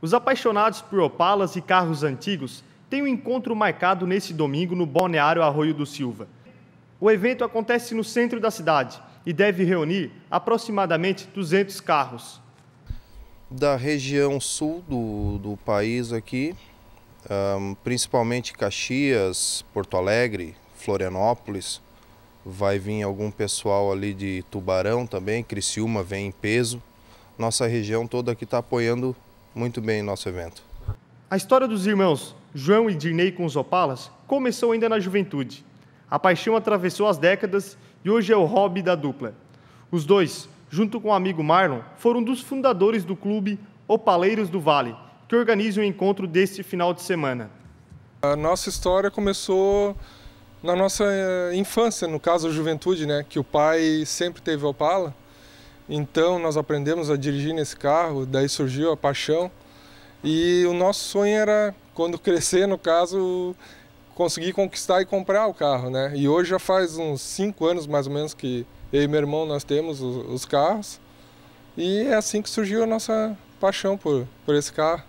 Os apaixonados por Opalas e carros antigos têm um encontro marcado nesse domingo no balneário Arroio do Silva. O evento acontece no centro da cidade e deve reunir aproximadamente 200 carros. Da região sul do, do país aqui, um, principalmente Caxias, Porto Alegre, Florianópolis, vai vir algum pessoal ali de Tubarão também, Criciúma vem em peso. Nossa região toda aqui está apoiando muito bem nosso evento. A história dos irmãos João e Dirney com os Opalas começou ainda na juventude. A paixão atravessou as décadas e hoje é o hobby da dupla. Os dois, junto com o amigo Marlon, foram dos fundadores do clube Opaleiros do Vale, que organiza o um encontro deste final de semana. A nossa história começou na nossa eh, infância, no caso a juventude, né, que o pai sempre teve Opala então nós aprendemos a dirigir nesse carro, daí surgiu a paixão. E o nosso sonho era, quando crescer, no caso, conseguir conquistar e comprar o carro, né? E hoje já faz uns cinco anos mais ou menos que eu e meu irmão nós temos os, os carros. E é assim que surgiu a nossa paixão por, por esse carro.